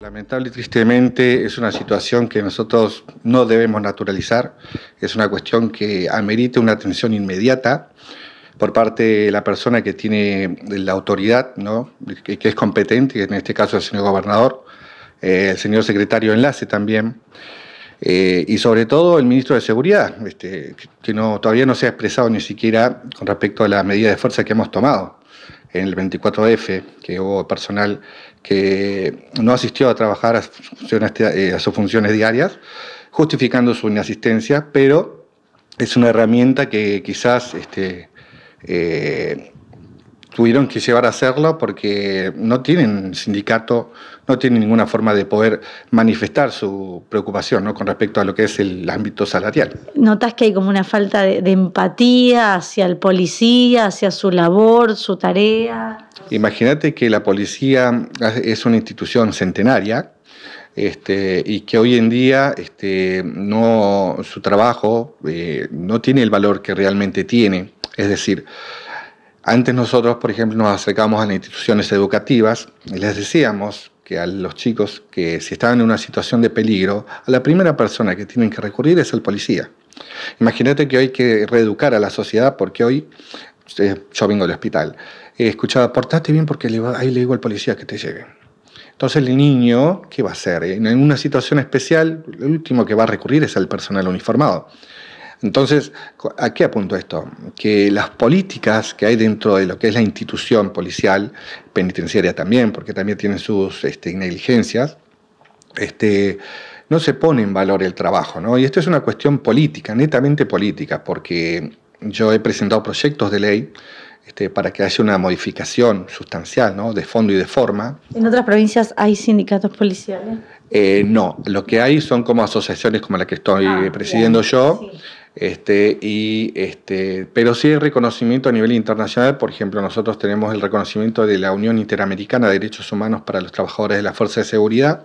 Lamentable y tristemente es una situación que nosotros no debemos naturalizar, es una cuestión que amerita una atención inmediata por parte de la persona que tiene la autoridad, que, es competente, en este caso el señor gobernador, eh, el señor secretario enlace también, eh, y sobre todo el ministro de Seguridad, este, que todavía no se ha expresado ni siquiera con respecto a la medida de fuerza que hemos tomado en el 24F, que hubo personal que no asistió a trabajar a, eh, a sus funciones diarias, justificando su inasistencia, pero es una herramienta que quizás este, eh, tuvieron que llevar a hacerlo porque no tienen sindicato, no tienen ninguna forma de poder manifestar su preocupación con respecto a lo que es el ámbito salarial. ¿Notas que hay como una falta de, empatía hacia el policía, hacia su labor, su tarea? Imagínate que la policía es una institución centenaria este, y que hoy en día este, no, su trabajo eh, no tiene el valor que realmente tiene. Es decir, antes nosotros, por ejemplo, nos acercamos a las instituciones educativas y les decíamos que a los chicos que si estaban en una situación de peligro, a la primera persona que tienen que recurrir es el policía. Imagínate que hoy hay que reeducar a la sociedad porque hoy eh, yo vengo del hospital. He escuchado, portate bien porque ahí le digo al policía que te llegue. Entonces el niño, ¿qué va a hacer? En una situación especial, lo último que va a recurrir es al personal uniformado. Entonces, ¿a qué apunto esto? Que las políticas que hay dentro de lo que es la institución policial, penitenciaria también, porque también tienen sus este, negligencias, este, no se pone en valor el trabajo, ¿no? Y esto es una cuestión política, netamente política, porque yo he presentado proyectos de ley este, para que haya una modificación sustancial, ¿no? De fondo y de forma. ¿En otras provincias hay sindicatos policiales? Eh, no, lo que hay son como asociaciones como la que estoy ah, presidiendo yo. Este, y, este, pero sí hay reconocimiento a nivel internacional, por ejemplo, nosotros tenemos el reconocimiento de la Unión Interamericana de Derechos Humanos para los Trabajadores de la Fuerza de Seguridad.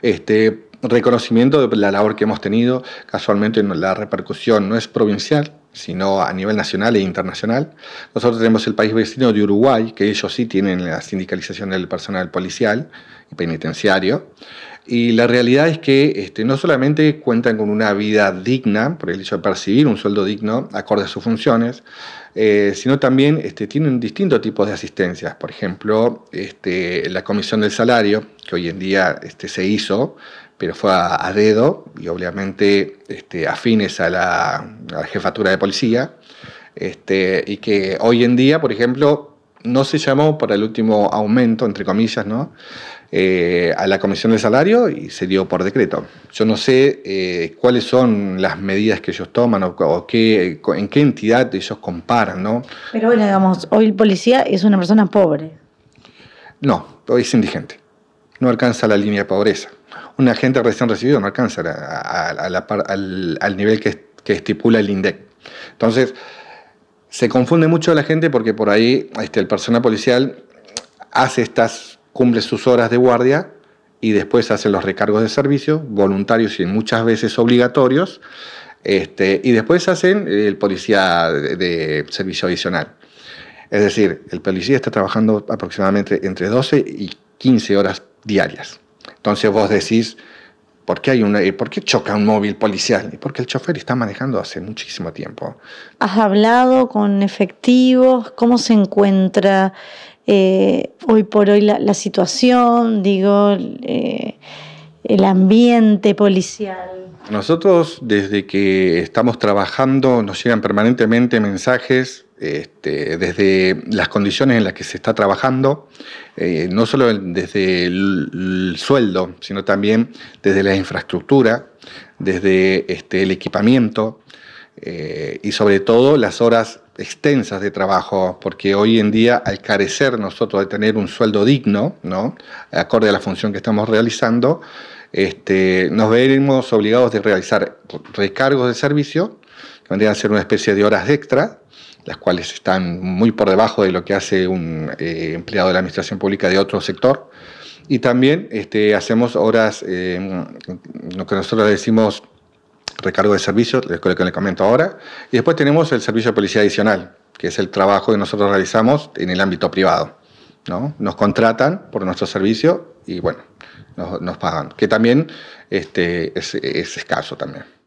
Este, reconocimiento de la labor que hemos tenido, casualmente la repercusión no es provincial, sino a nivel nacional e internacional. Nosotros tenemos el país vecino de Uruguay, que ellos sí tienen la sindicalización del personal policial y penitenciario. Y la realidad es que este, no solamente cuentan con una vida digna, por el hecho de percibir un sueldo digno acorde a sus funciones, eh, sino también este, tienen distintos tipos de asistencias. Por ejemplo, este, la comisión del salario, que hoy en día se hizo, pero fue a, dedo y obviamente afines a la, jefatura de policía, y que hoy en día, por ejemplo, no se llamó para el último aumento, entre comillas, ¿no? Eh, a la comisión de salario y se dio por decreto. Yo no sé eh, cuáles son las medidas que ellos toman o, qué, en qué entidad ellos comparan, ¿no? Pero bueno, digamos, hoy el policía es una persona pobre. No, hoy es indigente. No alcanza la línea de pobreza. Un agente recién recibido no alcanza al, nivel que, que estipula el INDEC. Entonces, se confunde mucho la gente porque por ahí este, el personal policial hace estas, cumple sus horas de guardia y después hacen los recargos de servicio, voluntarios y muchas veces obligatorios, este, y después hacen el policía de, de servicio adicional. Es decir, el policía está trabajando aproximadamente entre 12 y 15 horas diarias. Entonces vos decís, ¿Por qué, hay una, eh, choca un móvil policial? Porque el chofer está manejando hace muchísimo tiempo. ¿Has hablado con efectivos? ¿Cómo se encuentra eh, hoy por hoy la, situación? Digo, eh, el ambiente policial. Nosotros, desde que estamos trabajando, nos llegan permanentemente mensajes este, desde las condiciones en las que se está trabajando, eh, no solo desde el, sueldo, sino también desde la infraestructura, desde este, el equipamiento eh, y sobre todo las horas extensas de trabajo, porque hoy en día al carecer nosotros de tener un sueldo digno, ¿no? acorde a la función que estamos realizando, este, nos veremos obligados de realizar recargos de servicio vendrían a ser una especie de horas extra, las cuales están muy por debajo de lo que hace un eh, empleado de la administración pública de otro sector. Y también este, hacemos horas, eh, lo que nosotros decimos recargo de servicios, lo que le comento ahora. Y después tenemos el servicio de policía adicional, que es el trabajo que nosotros realizamos en el ámbito privado. ¿no? Nos contratan por nuestro servicio y bueno, nos, pagan, que también este, es escaso también.